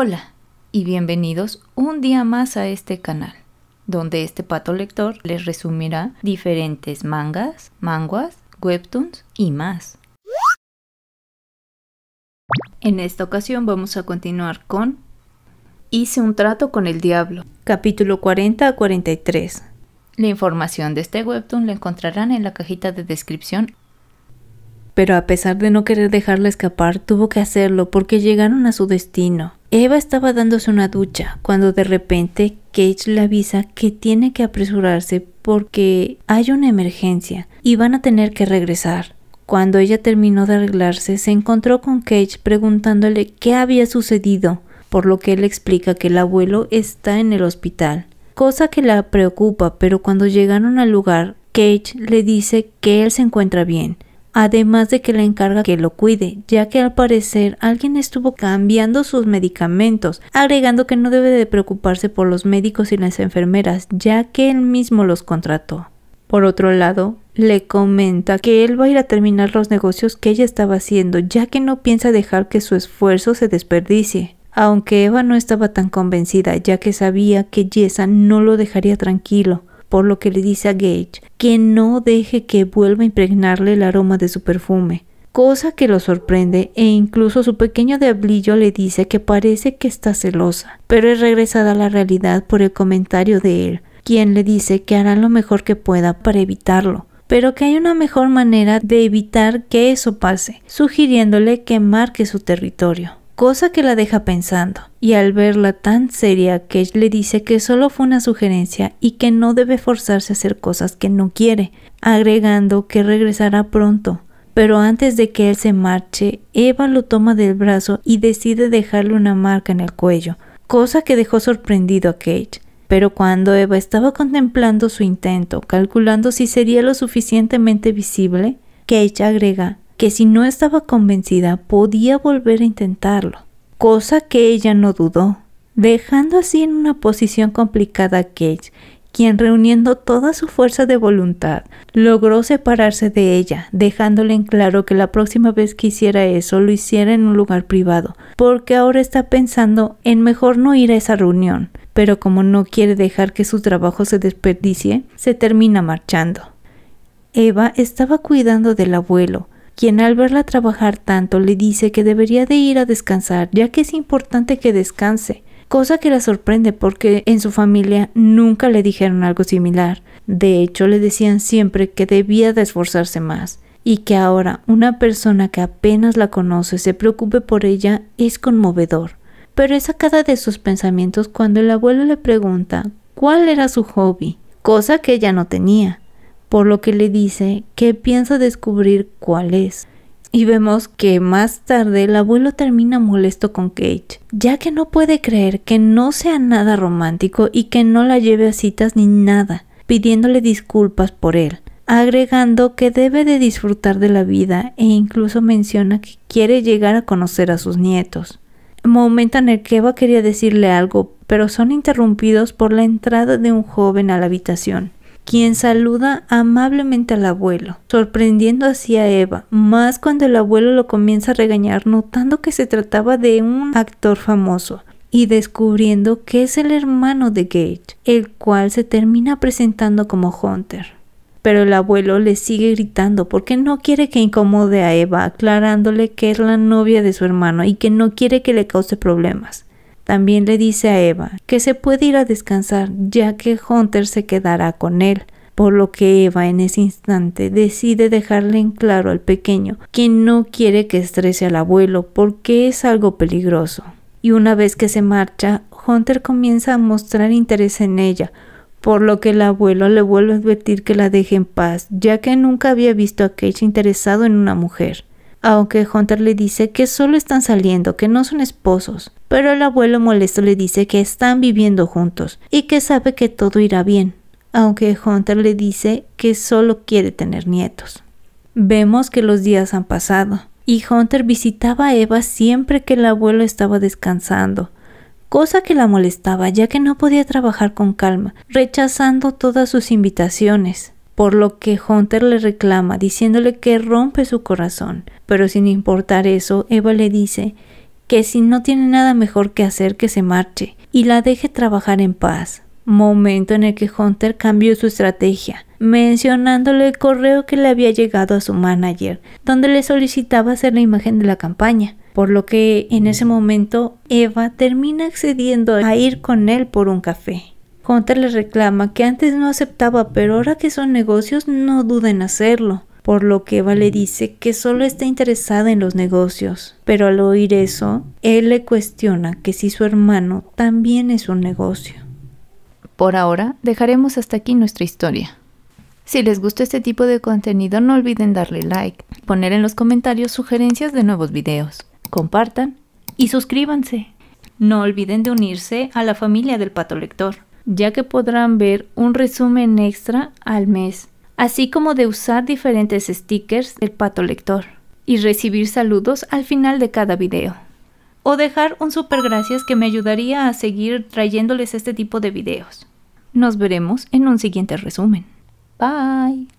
Hola y bienvenidos un día más a este canal, donde este pato lector les resumirá diferentes mangas, manguas, webtoons y más. En esta ocasión vamos a continuar con Hice un trato con el diablo, capítulo 40 a 43. La información de este webtoon la encontrarán en la cajita de descripción pero a pesar de no querer dejarla escapar, tuvo que hacerlo porque llegaron a su destino. Eva estaba dándose una ducha cuando de repente Cage le avisa que tiene que apresurarse porque hay una emergencia y van a tener que regresar. Cuando ella terminó de arreglarse, se encontró con Cage preguntándole qué había sucedido, por lo que él explica que el abuelo está en el hospital, cosa que la preocupa, pero cuando llegaron al lugar, Cage le dice que él se encuentra bien, además de que le encarga que lo cuide, ya que al parecer alguien estuvo cambiando sus medicamentos, agregando que no debe de preocuparse por los médicos y las enfermeras, ya que él mismo los contrató. Por otro lado, le comenta que él va a ir a terminar los negocios que ella estaba haciendo, ya que no piensa dejar que su esfuerzo se desperdicie. Aunque Eva no estaba tan convencida, ya que sabía que Jessa no lo dejaría tranquilo, por lo que le dice a Gage que no deje que vuelva a impregnarle el aroma de su perfume, cosa que lo sorprende e incluso su pequeño diablillo le dice que parece que está celosa, pero es regresada a la realidad por el comentario de él, quien le dice que hará lo mejor que pueda para evitarlo pero que hay una mejor manera de evitar que eso pase, sugiriéndole que marque su territorio cosa que la deja pensando, y al verla tan seria, Cage le dice que solo fue una sugerencia y que no debe forzarse a hacer cosas que no quiere, agregando que regresará pronto. Pero antes de que él se marche, Eva lo toma del brazo y decide dejarle una marca en el cuello, cosa que dejó sorprendido a Cage. Pero cuando Eva estaba contemplando su intento, calculando si sería lo suficientemente visible, Cage agrega que si no estaba convencida podía volver a intentarlo, cosa que ella no dudó, dejando así en una posición complicada a Cage, quien reuniendo toda su fuerza de voluntad logró separarse de ella, dejándole en claro que la próxima vez que hiciera eso lo hiciera en un lugar privado, porque ahora está pensando en mejor no ir a esa reunión, pero como no quiere dejar que su trabajo se desperdicie, se termina marchando. Eva estaba cuidando del abuelo, quien al verla trabajar tanto le dice que debería de ir a descansar, ya que es importante que descanse, cosa que la sorprende porque en su familia nunca le dijeron algo similar. De hecho, le decían siempre que debía de esforzarse más y que ahora una persona que apenas la conoce se preocupe por ella es conmovedor. Pero es sacada de sus pensamientos cuando el abuelo le pregunta cuál era su hobby, cosa que ella no tenía por lo que le dice que piensa descubrir cuál es. Y vemos que más tarde el abuelo termina molesto con Kate, ya que no puede creer que no sea nada romántico y que no la lleve a citas ni nada, pidiéndole disculpas por él, agregando que debe de disfrutar de la vida e incluso menciona que quiere llegar a conocer a sus nietos. Momento en el que Eva quería decirle algo, pero son interrumpidos por la entrada de un joven a la habitación, quien saluda amablemente al abuelo, sorprendiendo así a Eva, más cuando el abuelo lo comienza a regañar notando que se trataba de un actor famoso y descubriendo que es el hermano de Gage, el cual se termina presentando como Hunter. Pero el abuelo le sigue gritando porque no quiere que incomode a Eva, aclarándole que es la novia de su hermano y que no quiere que le cause problemas. También le dice a Eva que se puede ir a descansar ya que Hunter se quedará con él, por lo que Eva en ese instante decide dejarle en claro al pequeño que no quiere que estrese al abuelo porque es algo peligroso. Y una vez que se marcha, Hunter comienza a mostrar interés en ella, por lo que el abuelo le vuelve a advertir que la deje en paz, ya que nunca había visto a Cage interesado en una mujer aunque Hunter le dice que solo están saliendo, que no son esposos. Pero el abuelo molesto le dice que están viviendo juntos y que sabe que todo irá bien, aunque Hunter le dice que solo quiere tener nietos. Vemos que los días han pasado y Hunter visitaba a Eva siempre que el abuelo estaba descansando, cosa que la molestaba ya que no podía trabajar con calma, rechazando todas sus invitaciones por lo que Hunter le reclama, diciéndole que rompe su corazón. Pero sin importar eso, Eva le dice que si no tiene nada mejor que hacer que se marche y la deje trabajar en paz. Momento en el que Hunter cambió su estrategia, mencionándole el correo que le había llegado a su manager, donde le solicitaba hacer la imagen de la campaña por lo que en ese momento Eva termina accediendo a ir con él por un café. Hunter le reclama que antes no aceptaba, pero ahora que son negocios no duden en hacerlo, por lo que Eva le dice que solo está interesada en los negocios. Pero al oír eso, él le cuestiona que si su hermano también es un negocio. Por ahora, dejaremos hasta aquí nuestra historia. Si les gusta este tipo de contenido, no olviden darle like, poner en los comentarios sugerencias de nuevos videos, compartan y suscríbanse. No olviden de unirse a la familia del Pato Lector ya que podrán ver un resumen extra al mes, así como de usar diferentes stickers del pato lector y recibir saludos al final de cada video. O dejar un super gracias que me ayudaría a seguir trayéndoles este tipo de videos. Nos veremos en un siguiente resumen. Bye.